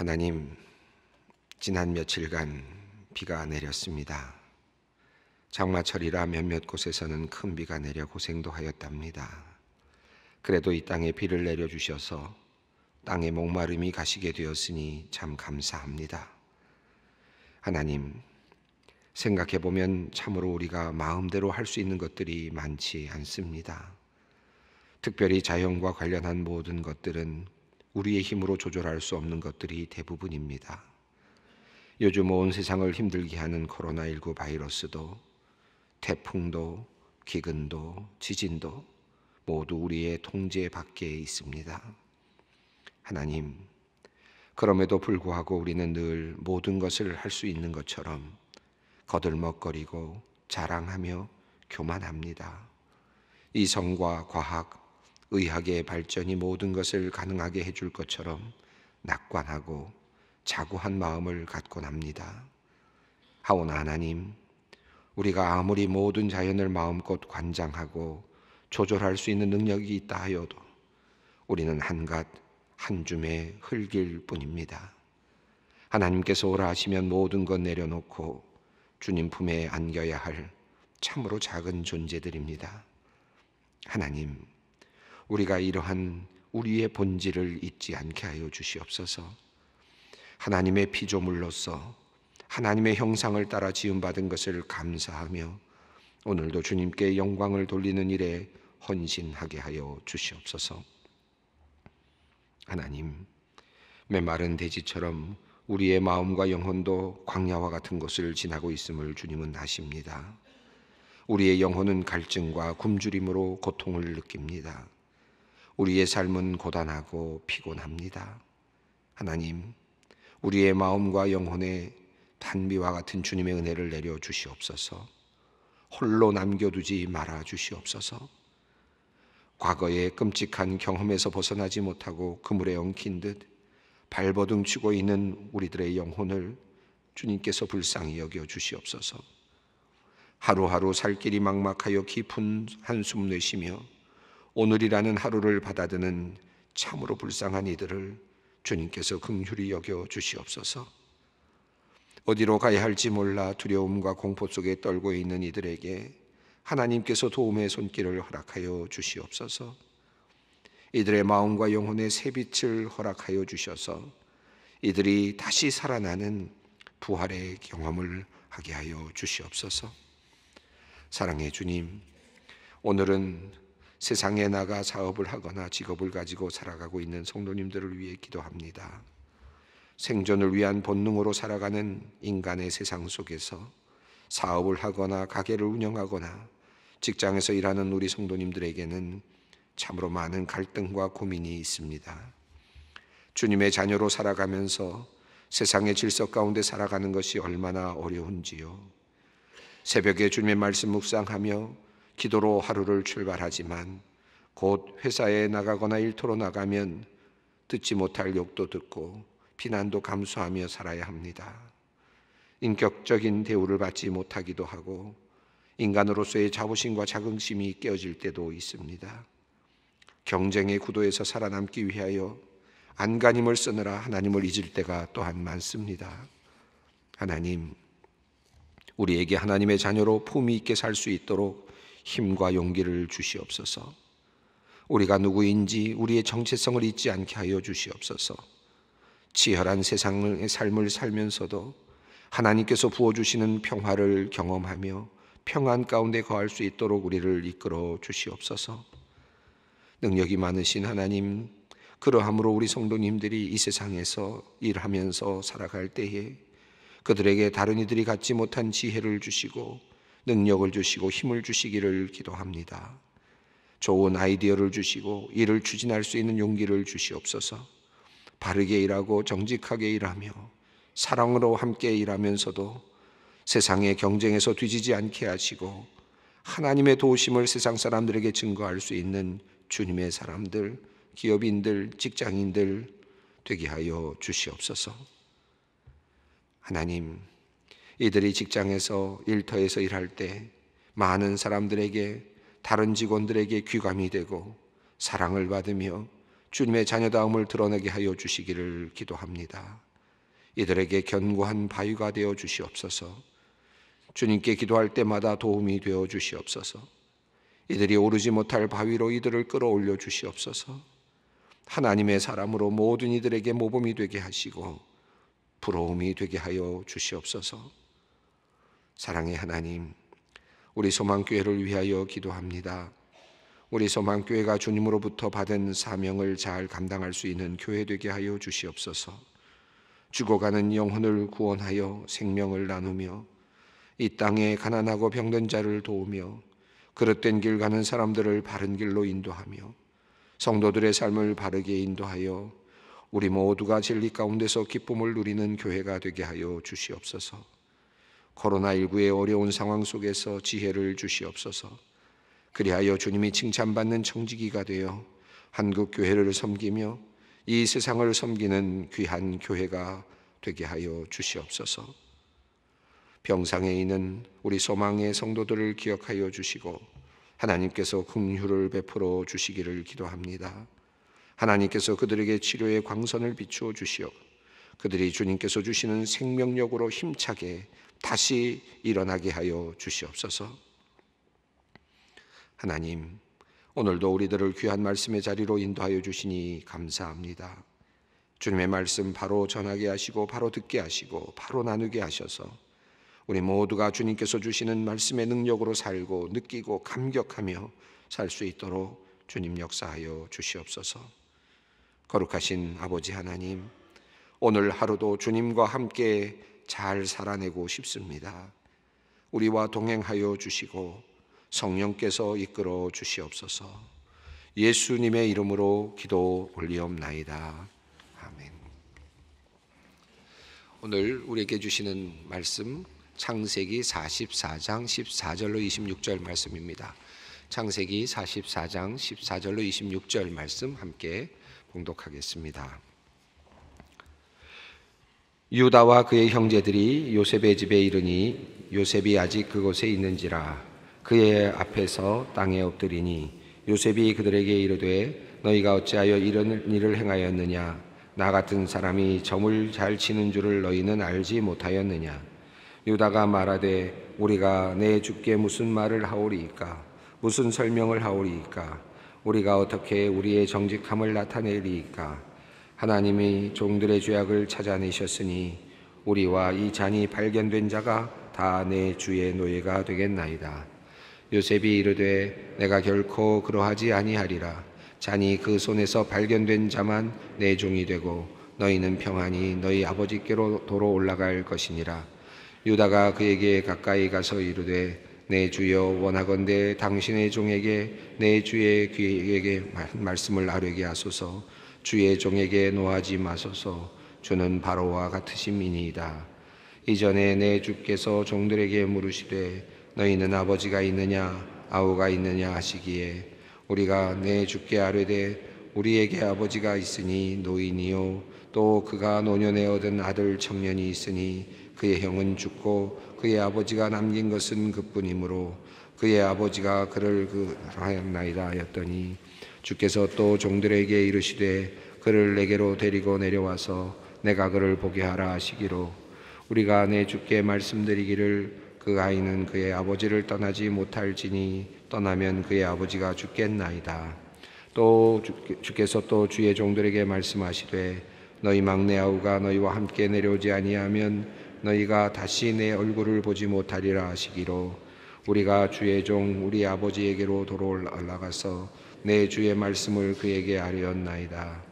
하나님, 지난 며칠간 비가 내렸습니다. 장마철이라 몇몇 곳에서는 큰 비가 내려 고생도 하였답니다. 그래도 이 땅에 비를 내려주셔서 땅에 목마름이 가시게 되었으니 참 감사합니다. 하나님, 생각해보면 참으로 우리가 마음대로 할 수 있는 것들이 많지 않습니다. 특별히 자연과 관련한 모든 것들은 우리의 힘으로 조절할 수 없는 것들이 대부분입니다. 요즘 온 세상을 힘들게 하는 코로나19 바이러스도 태풍도 기근도 지진도 모두 우리의 통제 밖에 있습니다. 하나님, 그럼에도 불구하고 우리는 늘 모든 것을 할 수 있는 것처럼 거들먹거리고 자랑하며 교만합니다. 이성과 과학, 의학의 발전이 모든 것을 가능하게 해줄 것처럼 낙관하고 자구한 마음을 갖곤 합니다. 하오나 하나님, 우리가 아무리 모든 자연을 마음껏 관장하고 조절할 수 있는 능력이 있다 하여도 우리는 한갓 한 줌의 흙일 뿐입니다. 하나님께서 오라 하시면 모든 것 내려놓고 주님 품에 안겨야 할 참으로 작은 존재들입니다. 하나님, 우리가 이러한 우리의 본질을 잊지 않게 하여 주시옵소서. 하나님의 피조물로서 하나님의 형상을 따라 지음받은 것을 감사하며 오늘도 주님께 영광을 돌리는 일에 헌신하게 하여 주시옵소서. 하나님, 메마른 돼지처럼 우리의 마음과 영혼도 광야와 같은 곳을 지나고 있음을 주님은 아십니다. 우리의 영혼은 갈증과 굶주림으로 고통을 느낍니다. 우리의 삶은 고단하고 피곤합니다. 하나님, 우리의 마음과 영혼에 단비와 같은 주님의 은혜를 내려 주시옵소서. 홀로 남겨두지 말아 주시옵소서. 과거의 끔찍한 경험에서 벗어나지 못하고 그물에 엉킨 듯 발버둥 치고 있는 우리들의 영혼을 주님께서 불쌍히 여겨 주시옵소서. 하루하루 살 길이 막막하여 깊은 한숨 내쉬며 오늘이라는 하루를 받아드는 참으로 불쌍한 이들을 주님께서 긍휼히 여겨 주시옵소서. 어디로 가야 할지 몰라 두려움과 공포 속에 떨고 있는 이들에게 하나님께서 도움의 손길을 허락하여 주시옵소서. 이들의 마음과 영혼의 새빛을 허락하여 주셔서 이들이 다시 살아나는 부활의 경험을 하게 하여 주시옵소서. 사랑해 주님, 오늘은 세상에 나가 사업을 하거나 직업을 가지고 살아가고 있는 성도님들을 위해 기도합니다. 생존을 위한 본능으로 살아가는 인간의 세상 속에서 사업을 하거나 가게를 운영하거나 직장에서 일하는 우리 성도님들에게는 참으로 많은 갈등과 고민이 있습니다. 주님의 자녀로 살아가면서 세상의 질서 가운데 살아가는 것이 얼마나 어려운지요. 새벽에 주님의 말씀 묵상하며 기도로 하루를 출발하지만 곧 회사에 나가거나 일터로 나가면 듣지 못할 욕도 듣고 비난도 감수하며 살아야 합니다. 인격적인 대우를 받지 못하기도 하고 인간으로서의 자부심과 자긍심이 깨어질 때도 있습니다. 경쟁의 구도에서 살아남기 위하여 안간힘을 쓰느라 하나님을 잊을 때가 또한 많습니다. 하나님, 우리에게 하나님의 자녀로 품위 있게 살 수 있도록 힘과 용기를 주시옵소서. 우리가 누구인지 우리의 정체성을 잊지 않게 하여 주시옵소서. 치열한 세상의 삶을 살면서도 하나님께서 부어주시는 평화를 경험하며 평안 가운데 거할 수 있도록 우리를 이끌어 주시옵소서. 능력이 많으신 하나님, 그러함으로 우리 성도님들이 이 세상에서 일하면서 살아갈 때에 그들에게 다른 이들이 갖지 못한 지혜를 주시고 능력을 주시고 힘을 주시기를 기도합니다. 좋은 아이디어를 주시고 일을 추진할 수 있는 용기를 주시옵소서. 바르게 일하고 정직하게 일하며 사랑으로 함께 일하면서도 세상의 경쟁에서 뒤지지 않게 하시고 하나님의 도우심을 세상 사람들에게 증거할 수 있는 주님의 사람들, 기업인들, 직장인들 되게 하여 주시옵소서. 하나님, 이들이 직장에서 일터에서 일할 때 많은 사람들에게 다른 직원들에게 귀감이 되고 사랑을 받으며 주님의 자녀다움을 드러내게 하여 주시기를 기도합니다. 이들에게 견고한 바위가 되어 주시옵소서. 주님께 기도할 때마다 도움이 되어 주시옵소서. 이들이 오르지 못할 바위로 이들을 끌어올려 주시옵소서. 하나님의 사람으로 모든 이들에게 모범이 되게 하시고 부러움이 되게 하여 주시옵소서. 사랑의 하나님, 우리 소망교회를 위하여 기도합니다. 우리 소망교회가 주님으로부터 받은 사명을 잘 감당할 수 있는 교회 되게 하여 주시옵소서. 죽어가는 영혼을 구원하여 생명을 나누며 이 땅에 가난하고 병든 자를 도우며 그릇된 길 가는 사람들을 바른 길로 인도하며 성도들의 삶을 바르게 인도하여 우리 모두가 진리 가운데서 기쁨을 누리는 교회가 되게 하여 주시옵소서. 코로나19의 어려운 상황 속에서 지혜를 주시옵소서. 그리하여 주님이 칭찬받는 청지기가 되어 한국 교회를 섬기며 이 세상을 섬기는 귀한 교회가 되게 하여 주시옵소서. 병상에 있는 우리 소망의 성도들을 기억하여 주시고 하나님께서 긍휼을 베풀어 주시기를 기도합니다. 하나님께서 그들에게 치료의 광선을 비추어 주시옵 그들이 주님께서 주시는 생명력으로 힘차게 다시 일어나게 하여 주시옵소서. 하나님, 오늘도 우리들을 귀한 말씀의 자리로 인도하여 주시니 감사합니다. 주님의 말씀 바로 전하게 하시고 바로 듣게 하시고 바로 나누게 하셔서 우리 모두가 주님께서 주시는 말씀의 능력으로 살고 느끼고 감격하며 살 수 있도록 주님 역사하여 주시옵소서. 거룩하신 아버지 하나님, 오늘 하루도 주님과 함께 잘 살아내고 싶습니다. 우리와 동행하여 주시고 성령께서 이끌어 주시옵소서. 예수님의 이름으로 기도 올리옵나이다. 아멘. 오늘 우리에게 주시는 말씀 창세기 44장 14절로 26절 말씀입니다. 창세기 44장 14절로 26절 말씀 함께 봉독하겠습니다. 유다와 그의 형제들이 요셉의 집에 이르니 요셉이 아직 그곳에 있는지라 그의 앞에서 땅에 엎드리니 요셉이 그들에게 이르되 너희가 어찌하여 이런 일을 행하였느냐 나 같은 사람이 점을 잘 치는 줄을 너희는 알지 못하였느냐 유다가 말하되 우리가 내 주께 무슨 말을 하오리이까 무슨 설명을 하오리이까 우리가 어떻게 우리의 정직함을 나타내리이까 하나님이 종들의 죄악을 찾아내셨으니 우리와 이 잔이 발견된 자가 다 내 주의 노예가 되겠나이다. 요셉이 이르되 내가 결코 그러하지 아니하리라. 잔이 그 손에서 발견된 자만 내 종이 되고 너희는 평안히 너희 아버지께로 도로 올라갈 것이니라. 유다가 그에게 가까이 가서 이르되 내 주여 원하건대 당신의 종에게 내 주의 귀에게 말씀을 아뢰게 하소서. 주의 종에게 놓아지 마소서 주는 바로와 같으심이니이다. 이전에 내 주께서 종들에게 물으시되 너희는 아버지가 있느냐 아우가 있느냐 하시기에 우리가 내 주께 아뢰되 우리에게 아버지가 있으니 노인이요 또 그가 노년에 얻은 아들 청년이 있으니 그의 형은 죽고 그의 아버지가 남긴 것은 그뿐이므로 그의 아버지가 그를 그하였나이다 하였더니 주께서 또 종들에게 이르시되 그를 내게로 데리고 내려와서 내가 그를 보게 하라 하시기로 우리가 내 주께 말씀드리기를 그 아이는 그의 아버지를 떠나지 못할지니 떠나면 그의 아버지가 죽겠나이다. 또 주께서 또 주의 종들에게 말씀하시되 너희 막내 아우가 너희와 함께 내려오지 아니하면 너희가 다시 내 얼굴을 보지 못하리라 하시기로 우리가 주의 종 우리 아버지에게로 돌아올라가서 내 주의 말씀을 그에게 아뢰었나이다.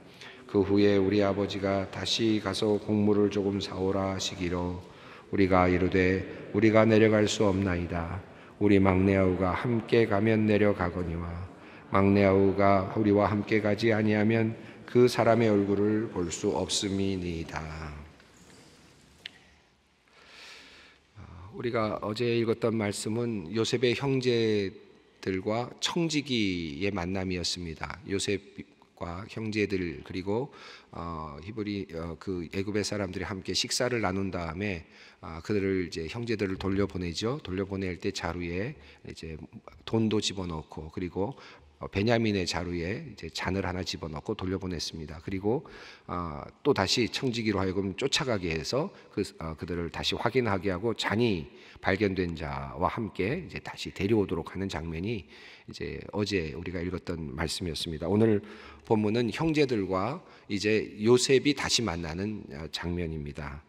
그 후에 우리 아버지가 다시 가서 곡물을 조금 사오라 하시기로 우리가 이르되 우리가 내려갈 수 없나이다. 우리 막내아우가 함께 가면 내려가거니와 막내아우가 우리와 함께 가지 아니하면 그 사람의 얼굴을 볼 수 없음이니이다. 아, 우리가 어제 읽었던 말씀은 요셉의 형제 들과 청지기의 만남이었습니다. 요셉과 형제들 그리고 어, 히브리 어, 그 애굽의 사람들이 함께 식사를 나눈 다음에 아, 그들을 이제 형제들을 돌려보내죠. 돌려보낼 때 자루에 이제 돈도 집어넣고 그리고 어, 베냐민의 자루에 이제 잔을 하나 집어넣고 돌려보냈습니다. 그리고 어, 또 다시 청지기로 하여금 쫓아가게 해서 그, 어, 그들을 다시 확인하게 하고 잔이 발견된 자와 함께 이제 다시 데려오도록 하는 장면이 이제 어제 우리가 읽었던 말씀이었습니다. 오늘 본문은 형제들과 이제 요셉이 다시 만나는 장면입니다.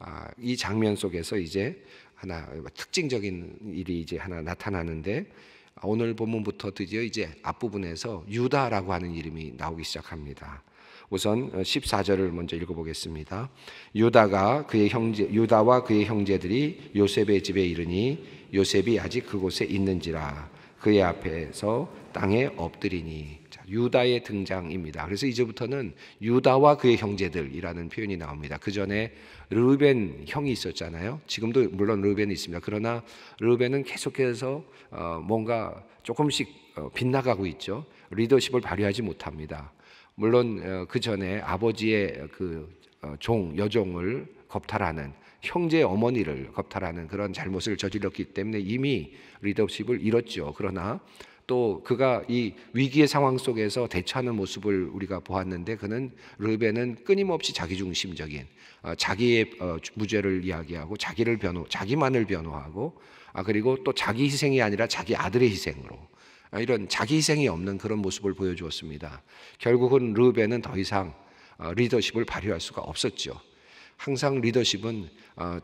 아, 이 장면 속에서 이제 하나 뭐 특징적인 일이 이제 하나 나타나는데 아, 오늘 본문부터 드디어 이제 앞부분에서 유다라고 하는 이름이 나오기 시작합니다. 우선 14절을 어, 먼저 읽어보겠습니다. 유다가 그의 형제 유다와 그의 형제들이 요셉의 집에 이르니 요셉이 아직 그곳에 있는지라 그의 앞에서 땅에 엎드리니 유다의 등장입니다. 그래서 이제부터는 유다와 그의 형제들이라는 표현이 나옵니다. 그 전에 르벤 형이 있었잖아요. 지금도 물론 르벤이 있습니다. 그러나 르벤은 계속해서 어, 뭔가 조금씩 어, 빗나가고 있죠. 리더십을 발휘하지 못합니다. 물론 어, 그 전에 아버지의 그 종, 여종을 겁탈하는 형제 어머니를 겁탈하는 그런 잘못을 저질렀기 때문에 이미 리더십을 잃었죠. 그러나 또 그가 이 위기의 상황 속에서 대처하는 모습을 우리가 보았는데 그는 르벤은 끊임없이 자기중심적인 어, 자기의 어, 무죄를 이야기하고 자기를 변호 자기만을 변호하고 아 그리고 또 자기 희생이 아니라 자기 아들의 희생으로 아, 이런 자기 희생이 없는 그런 모습을 보여주었습니다. 결국은 르벤은 더 이상 어, 리더십을 발휘할 수가 없었죠. 항상 리더십은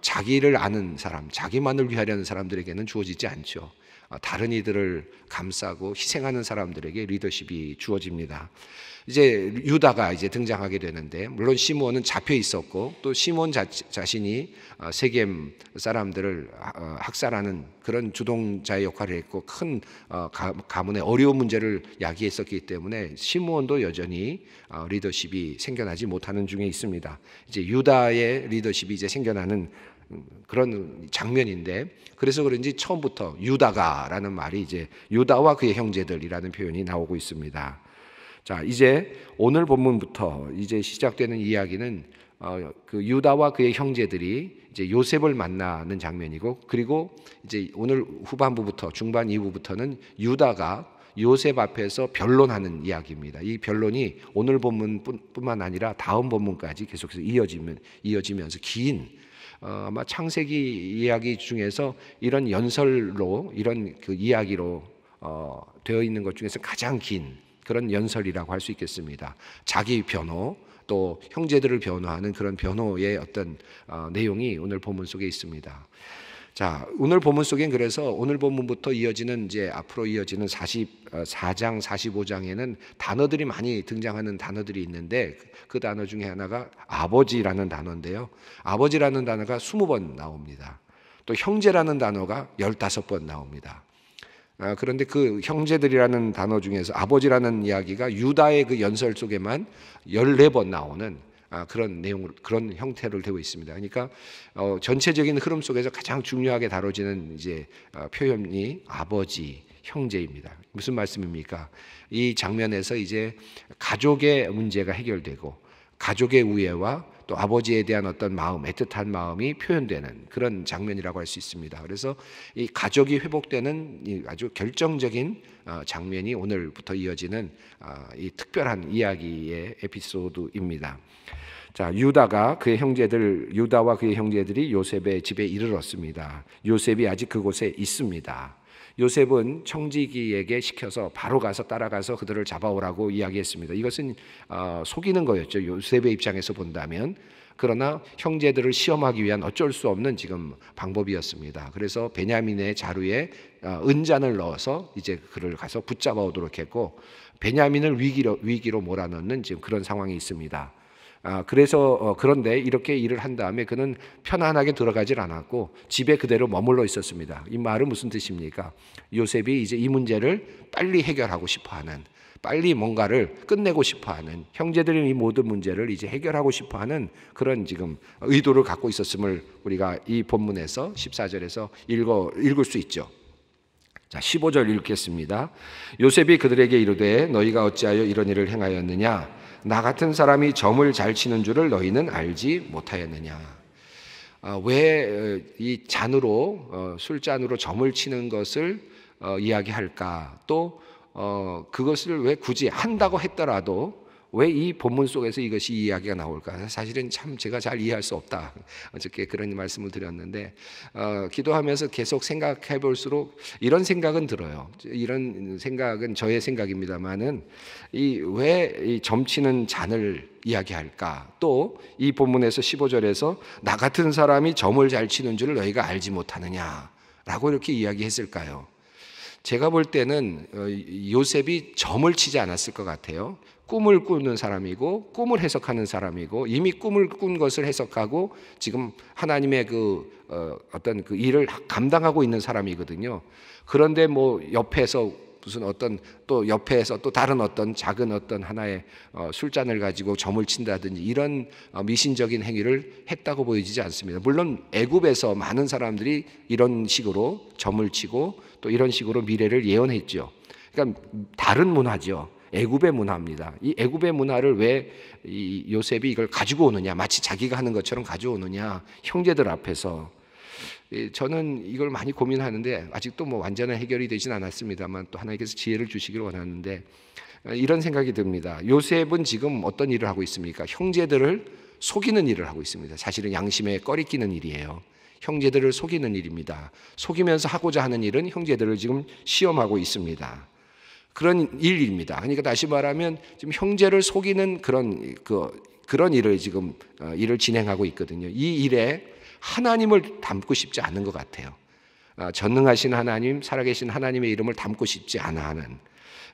자기를 아는 사람, 자기만을 위하려는 사람들에게는 주어지지 않죠. 아, 다른 이들을 감싸고 희생하는 사람들에게 리더십이 주어집니다. 이제 유다가 이제 등장하게 되는데 물론 시므온은 잡혀 있었고 또 시므온 자신이 어, 세겜 사람들을 어, 학살하는 그런 주동자의 역할을 했고 큰 어, 가문의 어려운 문제를 야기했었기 때문에 시므온도 여전히 리더십이 생겨나지 못하는 중에 있습니다. 이제 유다의 리더십이 이제 생겨나는 그런 장면인데 그래서 그런지 처음부터 유다가라는 말이 이제 유다와 그의 형제들이라는 표현이 나오고 있습니다. 자, 이제 오늘 본문부터 이제 시작되는 이야기는 어, 그 유다와 그의 형제들이 이제 요셉을 만나는 장면이고 그리고 이제 오늘 후반부부터 중반 이후부터는 유다가 요셉 앞에서 변론하는 이야기입니다. 이 변론이 오늘 본문뿐만 아니라 다음 본문까지 계속해서 이어지면 이어지면서 긴 어, 아마 창세기 이야기 중에서 이런 연설로 이런 그 이야기로 어, 되어 있는 것 중에서 가장 긴 그런 연설이라고 할 수 있겠습니다. 자기 변호 또 형제들을 변호하는 그런 변호의 어떤 어, 내용이 오늘 본문 속에 있습니다. 자, 오늘 본문 속엔 그래서 오늘 본문부터 이어지는 이제 앞으로 이어지는 44장, 어, 45장에는 단어들이 많이 등장하는 단어들이 있는데 그, 그 단어 중에 하나가 아버지라는 단어인데요. 아버지라는 단어가 20번 나옵니다. 또 형제라는 단어가 15번 나옵니다. 아, 그런데 그 형제들이라는 단어 중에서 아버지라는 이야기가 유다의 그 연설 속에만 14번 나오는 아, 그런 내용 그런 형태로 되고 있습니다. 그러니까 어, 전체적인 흐름 속에서 가장 중요하게 다뤄지는 이제 어, 표현이 아버지 형제입니다. 무슨 말씀입니까? 이 장면에서 이제 가족의 문제가 해결되고 가족의 우애와 또 아버지에 대한 어떤 마음, 애틋한 마음이 표현되는 그런 장면이라고 할 수 있습니다. 그래서 이 가족이 회복되는 이 아주 결정적인 어, 장면이 오늘부터 이어지는 아, 이 특별한 이야기의 에피소드입니다. 자, 유다가 그의 형제들, 유다와 그의 형제들이 요셉의 집에 이르렀습니다. 요셉이 아직 그곳에 있습니다. 요셉은 청지기에게 시켜서 바로 가서 따라가서 그들을 잡아오라고 이야기했습니다. 이것은 어, 속이는 거였죠. 요셉의 입장에서 본다면. 그러나 형제들을 시험하기 위한 어쩔 수 없는 지금 방법이었습니다. 그래서 베냐민의 자루에 어, 은잔을 넣어서 이제 그를 가서 붙잡아 오도록 했고 베냐민을 위기로, 위기로 몰아넣는 지금 그런 상황이 있습니다. 아, 그래서 어, 그런데 이렇게 일을 한 다음에 그는 편안하게 들어가질 않았고 집에 그대로 머물러 있었습니다. 이 말은 무슨 뜻입니까? 요셉이 이제 이 문제를 빨리 해결하고 싶어 하는 빨리 뭔가를 끝내고 싶어 하는 형제들이 이 모든 문제를 이제 해결하고 싶어 하는 그런 지금 의도를 갖고 있었음을 우리가 이 본문에서 14절에서 읽어 읽을 수 있죠. 자, 15절 읽겠습니다. 요셉이 그들에게 이르되 너희가 어찌하여 이런 일을 행하였느냐 나 같은 사람이 점을 잘 치는 줄을 너희는 알지 못하였느냐. 어, 왜이 어, 잔으로 어, 술잔으로 점을 치는 것을 이야기할까? 또 그것을 왜 굳이 한다고 했더라도 왜이 본문 속에서 이것이 이야기가 나올까? 사실은 참 제가 잘 이해할 수 없다. 어저께 그런 말씀을 드렸는데 어, 기도하면서 계속 생각해 볼수록 이런 생각은 들어요. 이런 생각은 저의 생각입니다만은 이 왜 이 점치는 잔을 이야기할까? 또 이 본문에서 15절에서 나 같은 사람이 점을 잘 치는 줄 너희가 알지 못하느냐? 라고 이렇게 이야기했을까요? 제가 볼 때는 어, 요셉이 점을 치지 않았을 것 같아요. 꿈을 꾸는 사람이고 꿈을 해석하는 사람이고 이미 꿈을 꾼 것을 해석하고 지금 하나님의 그 어, 떤그 일을 감당하고 있는 사람이거든요. 그런데 뭐 옆에서 무슨 어떤 또 옆에서 또 다른 어떤 작은 어떤 하나의 어, 술잔을 가지고 점을 친다든지 이런 어, 미신적인 행위를 했다고 보여지지 않습니다. 물론 애굽에서 많은 사람들이 이런 식으로 점을 치고 또 이런 식으로 미래를 예언했죠. 그러니까 다른 문화죠. 애굽의 문화입니다. 이 애굽의 문화를 왜 요셉이 이걸 가지고 오느냐, 마치 자기가 하는 것처럼 가져오느냐, 형제들 앞에서 저는 이걸 많이 고민하는데 아직도 뭐 완전한 해결이 되진 않았습니다만 또 하나님께서 지혜를 주시기를 원하는데 아, 이런 생각이 듭니다. 요셉은 지금 어떤 일을 하고 있습니까? 형제들을 속이는 일을 하고 있습니다. 사실은 양심에 꺼리 끼는 일이에요. 형제들을 속이는 일입니다. 속이면서 하고자 하는 일은 형제들을 지금 시험하고 있습니다. 그런 일입니다. 그러니까 다시 말하면 지금 형제를 속이는 그런 그 그런 일을 지금 어, 일을 진행하고 있거든요. 이 일에 하나님을 담고 싶지 않은 것 같아요. 아, 전능하신 하나님, 살아계신 하나님의 이름을 담고 싶지 않아 하는.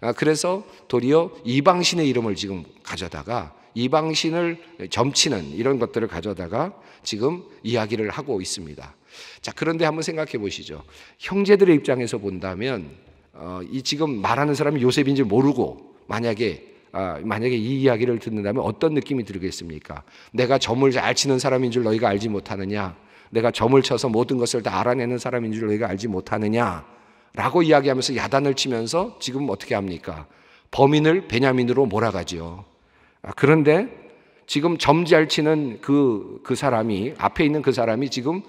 아, 그래서 도리어 이방신의 이름을 지금 가져다가 이방신을 점치는 이런 것들을 가져다가 지금 이야기를 하고 있습니다. 자, 그런데 한번 생각해 보시죠. 형제들의 입장에서 본다면 어, 이 지금 말하는 사람이 요셉인지 모르고 만약에 아, 만약에 이 이야기를 듣는다면 어떤 느낌이 들겠습니까? 내가 점을 잘 치는 사람인 줄 너희가 알지 못하느냐? 내가 점을 쳐서 모든 것을 다 알아내는 사람인 줄 너희가 알지 못하느냐? 라고 이야기하면서 야단을 치면서 지금 어떻게 합니까? 범인을 베냐민으로 몰아가지요. 아, 그런데 지금 점 잘 치는 그, 그 사람이, 앞에 있는 그 사람이 지금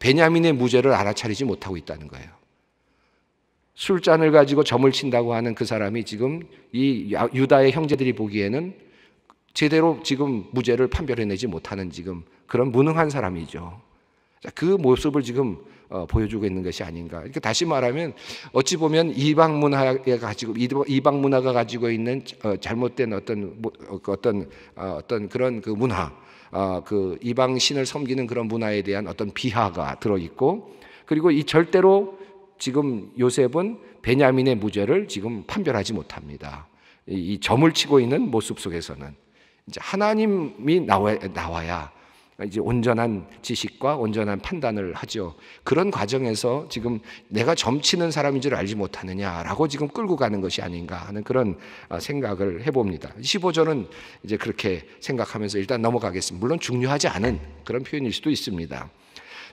베냐민의 무죄를 알아차리지 못하고 있다는 거예요. 술잔을 가지고 점을 친다고 하는 그 사람이 지금 이 유다의 형제들이 보기에는 제대로 지금 무죄를 판별해내지 못하는 지금 그런 무능한 사람이죠. 그 모습을 지금 어, 보여주고 있는 것이 아닌가. 그러니까 다시 말하면 어찌 보면 이방 문화가 가지고 이방 문화가 가지고 있는 어, 잘못된 어떤 뭐, 어, 그 어떤 어떤 그런 그 문화, 그 이방 신을 섬기는 그런 문화에 대한 어떤 비하가 들어 있고, 그리고 이 절대로 지금 요셉은 베냐민의 무죄를 지금 판별하지 못합니다. 이 점을 치고 있는 모습 속에서는 이제 하나님이 나와야, 이제 온전한 지식과 온전한 판단을 하죠. 그런 과정에서 지금 내가 점치는 사람인 줄 알지 못하느냐라고 지금 끌고 가는 것이 아닌가 하는 그런 아, 생각을 해봅니다. 15절은 이제 그렇게 생각하면서 일단 넘어가겠습니다. 물론 중요하지 않은 그런 표현일 수도 있습니다.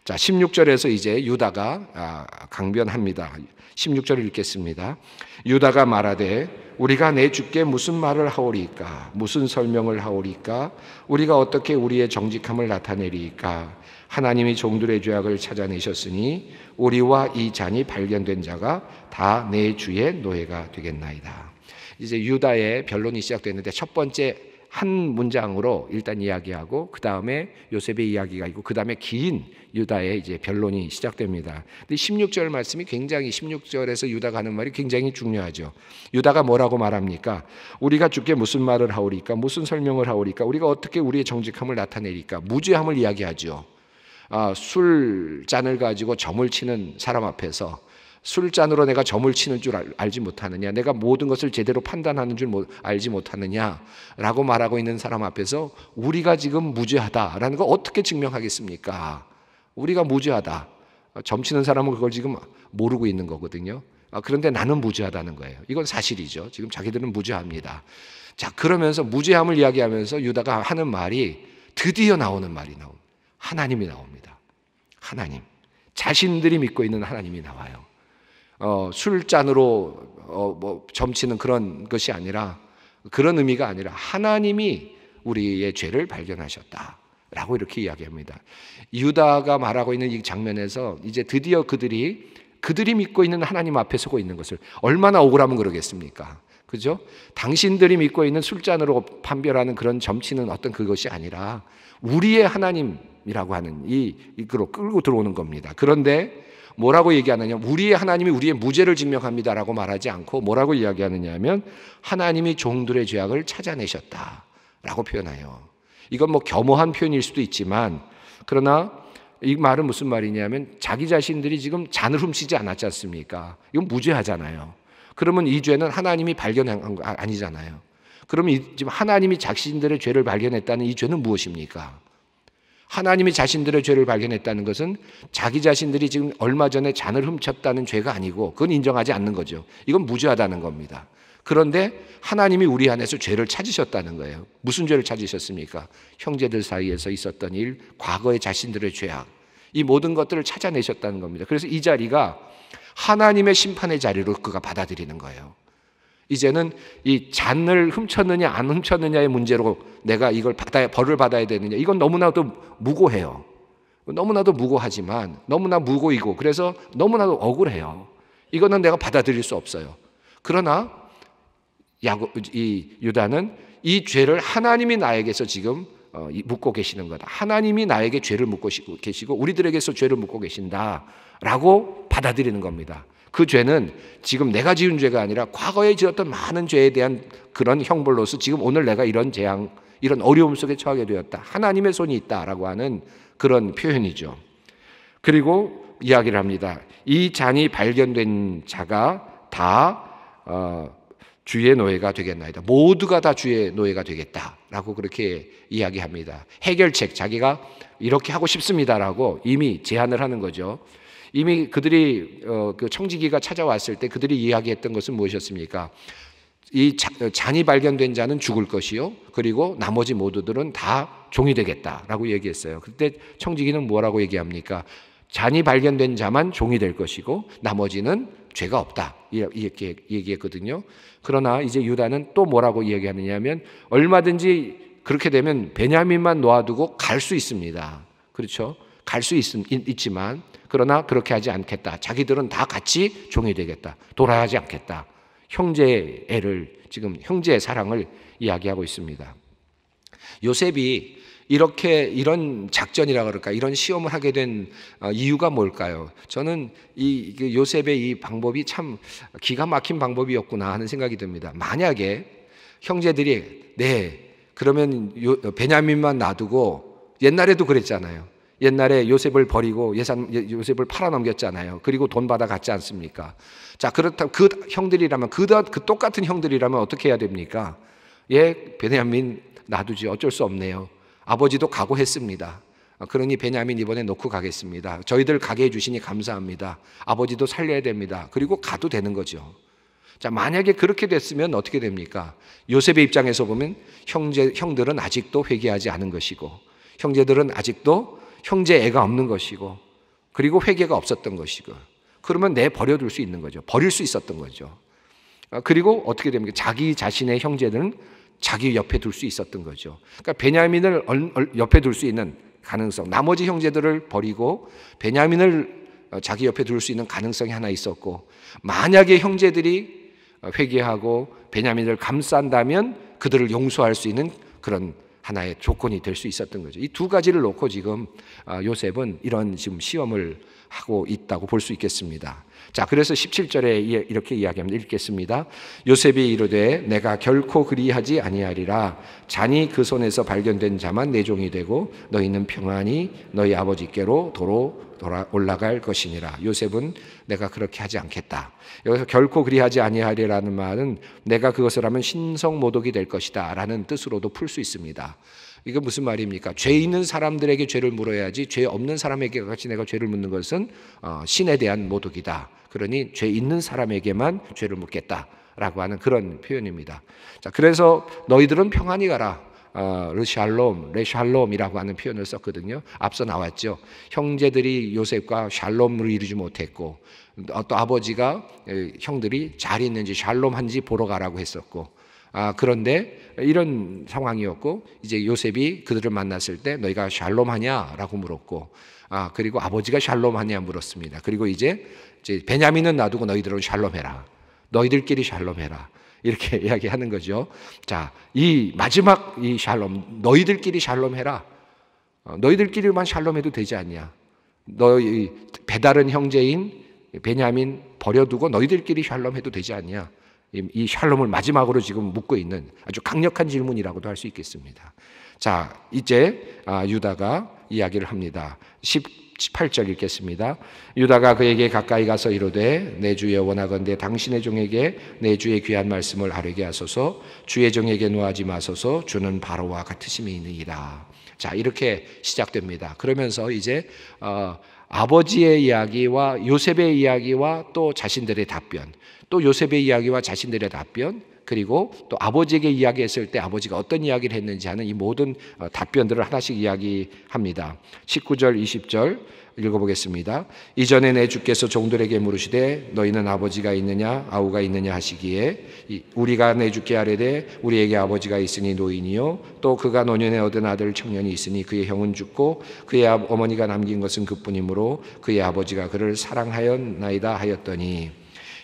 자, 16절에서 이제 유다가 아, 강변합니다. 16절을 읽겠습니다. 유다가 말하되 우리가 내 주께 무슨 말을 하오리까 무슨 설명을 하오리까 우리가 어떻게 우리의 정직함을 나타내리까 하나님이 종들의 죄악을 찾아내셨으니 우리와 이 잔이 발견된 자가 다 내 주의 노예가 되겠나이다. 이제 유다의 변론이 시작됐는데 첫 번째 한 문장으로 일단 이야기하고 그 다음에 요셉의 이야기가 있고 그 다음에 긴 유다의 이제 변론이 시작됩니다. 근데 16절 말씀이 굉장히 16절에서 유다가 하는 말이 굉장히 중요하죠. 유다가 뭐라고 말합니까? 우리가 주께 무슨 말을 하오리까? 무슨 설명을 하오리까? 우리가 어떻게 우리의 정직함을 나타내리까? 무죄함을 이야기하죠. 아, 술 잔을 가지고 점을 치는 사람 앞에서 술잔으로 내가 점을 치는 줄 알, 지 못하느냐, 내가 모든 것을 제대로 판단하는 줄 못, 알지 못하느냐라고 말하고 있는 사람 앞에서 우리가 지금 무죄하다라는 걸 어떻게 증명하겠습니까? 우리가 무죄하다. 점치는 사람은 그걸 지금 모르고 있는 거거든요. 아, 그런데 나는 무죄하다는 거예요. 이건 사실이죠. 지금 자기들은 무죄합니다. 자, 그러면서 무죄함을 이야기하면서 유다가 하는 말이 드디어 나오는 말이 나옵니다. 하나님이 나옵니다. 하나님. 자신들이 믿고 있는 하나님이 나와요. 어, 술잔으로 어, 뭐 점치는 그런 것이 아니라 그런 의미가 아니라 하나님이 우리의 죄를 발견하셨다. 라고 이렇게 이야기합니다. 유다가 말하고 있는 이 장면에서 이제 드디어 그들이 그들이 믿고 있는 하나님 앞에 서고 있는 것을 얼마나 억울하면 그러겠습니까? 그죠? 당신들이 믿고 있는 술잔으로 판별하는 그런 점치는 어떤 그것이 아니라 우리의 하나님이라고 하는 이, 이끌고 들어오는 겁니다. 그런데 뭐라고 얘기하느냐? 우리의 하나님이 우리의 무죄를 증명합니다라고 말하지 않고 뭐라고 이야기하느냐 면 하나님이 종들의 죄악을 찾아내셨다라고 표현해요. 이건 뭐 겸허한 표현일 수도 있지만 그러나 이 말은 무슨 말이냐면 자기 자신들이 지금 잔을 훔치지 않았지 않습니까? 이건 무죄하잖아요. 그러면 이 죄는 하나님이 발견한 거 아, 아니잖아요. 그러면 이 지금 하나님이 자신들의 죄를 발견했다는 이 죄는 무엇입니까? 하나님이 자신들의 죄를 발견했다는 것은 자기 자신들이 지금 얼마 전에 잔을 훔쳤다는 죄가 아니고 그건 인정하지 않는 거죠. 이건 무죄하다는 겁니다. 그런데 하나님이 우리 안에서 죄를 찾으셨다는 거예요. 무슨 죄를 찾으셨습니까? 형제들 사이에서 있었던 일, 과거의 자신들의 죄악, 이 모든 것들을 찾아내셨다는 겁니다. 그래서 이 자리가 하나님의 심판의 자리로 그가 받아들이는 거예요. 이제는 이 잔을 훔쳤느냐 안 훔쳤느냐의 문제로 내가 이걸 받아야 벌을 받아야 되느냐 이건 너무나도 무고해요. 너무나도 무고하지만 너무나 무고이고 그래서 너무나도 억울해요. 이거는 내가 받아들일 수 없어요. 그러나 야고, 이 유다는 이 죄를 하나님이 나에게서 지금 어, 묻고 계시는 거다. 하나님이 나에게 죄를 묻고 계시고 우리들에게서 죄를 묻고 계신다라고 받아들이는 겁니다. 그 죄는 지금 내가 지은 죄가 아니라 과거에 지었던 많은 죄에 대한 그런 형벌로서 지금 오늘 내가 이런 재앙, 이런 어려움 속에 처하게 되었다. 하나님의 손이 있다라고 하는 그런 표현이죠. 그리고 이야기를 합니다. 이 잔이 발견된 자가 다 어, 주의 노예가 되겠나이다. 모두가 다 주의 노예가 되겠다라고 그렇게 이야기합니다. 해결책 자기가 이렇게 하고 싶습니다라고 이미 제안을 하는 거죠. 이미 그들이 어, 그 청지기가 찾아왔을 때 그들이 이야기했던 것은 무엇이었습니까? 이 잔이 발견된 자는 죽을 것이요. 그리고 나머지 모두들은 다 종이 되겠다라고 얘기했어요. 그때 청지기는 뭐라고 얘기합니까? 잔이 발견된 자만 종이 될 것이고 나머지는 죄가 없다. 이렇게 얘기했거든요. 그러나 이제 유다는 또 뭐라고 얘기하느냐면 얼마든지 그렇게 되면 베냐민만 놓아두고 갈 수 있습니다. 그렇죠? 갈 수 있지만 그러나 그렇게 하지 않겠다. 자기들은 다 같이 종이 되겠다. 돌아가지 않겠다. 형제의 애를 지금 형제의 사랑을 이야기하고 있습니다. 요셉이 이렇게 이런 작전이라 그럴까 이런 시험을 하게 된 어, 이유가 뭘까요? 저는 이 요셉의 이 방법이 참 기가 막힌 방법이었구나 하는 생각이 듭니다. 만약에 형제들이 네 그러면 베냐민만 놔두고 옛날에도 그랬잖아요. 옛날에 요셉을 버리고 예산, 예, 요셉을 팔아넘겼잖아요. 그리고 돈 받아 갔지 않습니까? 자, 그렇다면 그 형들이라면, 그, 그 똑같은 형들이라면 어떻게 해야 됩니까? 예, 베냐민 놔두지 어쩔 수 없네요. 아버지도 각오했습니다. 아, 그러니 베냐민 이번에 놓고 가겠습니다. 저희들 가게 해주시니 감사합니다. 아버지도 살려야 됩니다. 그리고 가도 되는 거죠. 자, 만약에 그렇게 됐으면 어떻게 됩니까? 요셉의 입장에서 보면 형제, 형들은 아직도 회개하지 않은 것이고, 형제들은 아직도 형제 애가 없는 것이고 그리고 회개가 없었던 것이고 그러면 내 버려둘 수 있는 거죠. 버릴 수 있었던 거죠. 아, 그리고 어떻게 됩니까? 자기 자신의 형제들은 자기 옆에 둘 수 있었던 거죠. 그러니까 베냐민을 옆에 둘 수 있는 가능성, 나머지 형제들을 버리고 베냐민을 어, 자기 옆에 둘 수 있는 가능성이 하나 있었고, 만약에 형제들이 어, 회개하고 베냐민을 감싼다면 그들을 용서할 수 있는 그런 하나의 조건이 될 수 있었던 거죠. 이 두 가지를 놓고 지금 아, 요셉은 이런 지금 시험을 하고 있다고 볼 수 있겠습니다. 자, 그래서 17절에 이렇게 이야기합니다. 읽겠습니다. 요셉이 이르되 내가 결코 그리하지 아니하리라 잔이 그 손에서 발견된 자만 내 종이 되고 너희는 평안히 너희 아버지께로 도로 돌아 올라갈 것이니라. 요셉은 내가 그렇게 하지 않겠다. 여기서 결코 그리하지 아니하리라는 말은 내가 그것을 하면 신성 모독이 될 것이다라는 뜻으로도 풀 수 있습니다. 이게 무슨 말입니까? 죄 있는 사람들에게 죄를 물어야지 죄 없는 사람에게 같이 내가 죄를 묻는 것은 어, 신에 대한 모독이다. 그러니 죄 있는 사람에게만 죄를 묻겠다. 라고 하는 그런 표현입니다. 자, 그래서 너희들은 평안히 가라. 어, 르샬롬, 레샬롬이라고 하는 표현을 썼거든요. 앞서 나왔죠. 형제들이 요셉과 샬롬을 이루지 못했고, 또 아버지가 형들이 잘 있는지 샬롬한지 보러 가라고 했었고, 아, 그런데 이런 상황이었고 이제 요셉이 그들을 만났을 때 너희가 샬롬하냐라고 물었고 아, 그리고 아버지가 샬롬하냐 물었습니다. 그리고 이제 이제 베냐민은 놔두고 너희들은 샬롬해라. 너희들끼리 샬롬해라. 이렇게 이야기하는 거죠. 자, 이 마지막 이 샬롬 너희들끼리 샬롬해라. 어, 너희들끼리만 샬롬해도 되지 않냐? 너희 배다른 형제인 베냐민 버려두고 너희들끼리 샬롬해도 되지 않냐? 이 샬롬을 마지막으로 지금 묻고 있는 아주 강력한 질문이라고도 할 수 있겠습니다. 자, 이제 아, 유다가 이야기를 합니다. 18절 읽겠습니다. 유다가 그에게 가까이 가서 이르되 내 주의 원하건대 당신의 종에게 내 주의 귀한 말씀을 아뢰게 하소서 주의 종에게 노하지 마소서 주는 바로와 같으심이니라 자, 이렇게 시작됩니다. 그러면서 이제 어, 아버지의 이야기와 요셉의 이야기와 또 자신들의 답변, 또 요셉의 이야기와 자신들의 답변, 그리고 또 아버지에게 이야기했을 때 아버지가 어떤 이야기를 했는지 하는 이 모든 어, 답변들을 하나씩 이야기합니다. 19절, 20절, 읽어보겠습니다. 이전에 내 주께서 종들에게 물으시되 너희는 아버지가 있느냐 아우가 있느냐 하시기에 우리가 내 주께 아뢰되 우리에게 아버지가 있으니 노인이요 또 그가 노년에 얻은 아들 청년이 있으니 그의 형은 죽고 그의 어머니가 남긴 것은 그뿐이므로 그의 아버지가 그를 사랑하였나이다 하였더니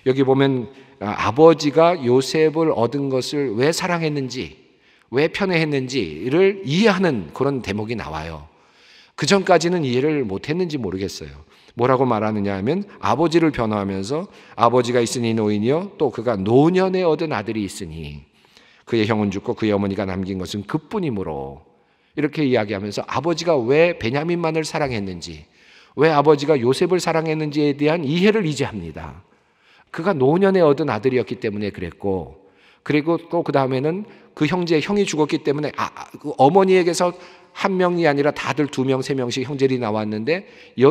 여기 보면 아, 아버지가 요셉을 얻은 것을 왜 사랑했는지 왜 편애했는지를 이해하는 그런 대목이 나와요. 그 전까지는 이해를 못했는지 모르겠어요. 뭐라고 말하느냐 하면 아버지를 변화하면서 아버지가 있으니 노인이요 또 그가 노년에 얻은 아들이 있으니 그의 형은 죽고 그의 어머니가 남긴 것은 그뿐이므로 이렇게 이야기하면서 아버지가 왜 베냐민만을 사랑했는지 왜 아버지가 요셉을 사랑했는지에 대한 이해를 이제 합니다. 그가 노년에 얻은 아들이었기 때문에 그랬고 그리고 또 그 다음에는 그 형제 의 형이 죽었기 때문에 아, 아 그 어머니에게서 한 명이 아니라 다들 두 명, 세 명씩 형제들이 나왔는데 이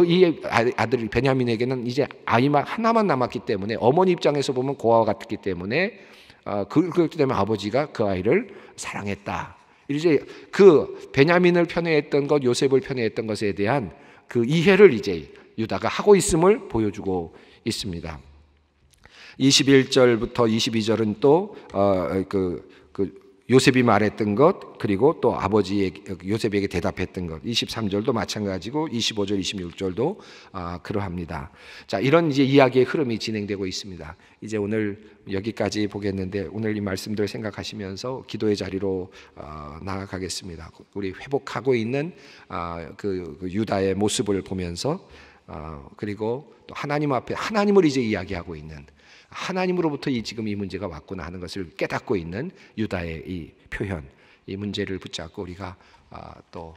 아, 아들 베냐민에게는 이제 아이만 하나만 남았기 때문에 어머니 입장에서 보면 고아와 같기 때문에 어, 그, 그렇기 때문에 아버지가 그 아이를 사랑했다. 이제 그 베냐민을 편애했던 것, 요셉을 편애했던 것에 대한 그 이해를 이제 유다가 하고 있음을 보여주고 있습니다. 21절부터 22절은 또그 어, 그, 그 요셉이 말했던 것 그리고 또 아버지 요셉에게 대답했던 것 23절도 마찬가지고 25절 26절도 아, 그러합니다. 자 이런 이제 이야기의 흐름이 진행되고 있습니다. 이제 오늘 여기까지 보겠는데 오늘 이 말씀들 생각하시면서 기도의 자리로 어, 나아가겠습니다. 우리 회복하고 있는 아, 그, 그 유다의 모습을 보면서 어, 그리고 또 하나님 앞에 하나님을 이제 이야기하고 있는 하나님으로부터 이 지금 이 문제가 왔구나 하는 것을 깨닫고 있는 유다의 이 표현, 이 문제를 붙잡고 우리가 아, 또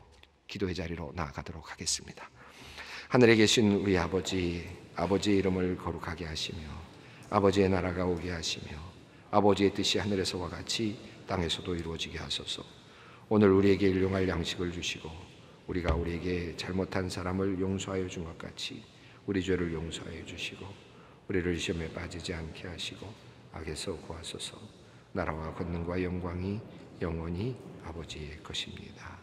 기도의 자리로 나아가도록 하겠습니다. 하늘에 계신 우리 아버지, 아버지 이름을 거룩하게 하시며 아버지의 나라가 오게 하시며 아버지의 뜻이 하늘에서와 같이 땅에서도 이루어지게 하소서. 오늘 우리에게 일용할 양식을 주시고 우리가 우리에게 잘못한 사람을 용서하여 준 것 같이 우리 죄를 용서하여 주시고 우리를 시험에 빠지지 않게 하시고 악에서 구하소서. 나라와 권능과 영광이 영원히 아버지의 것입니다.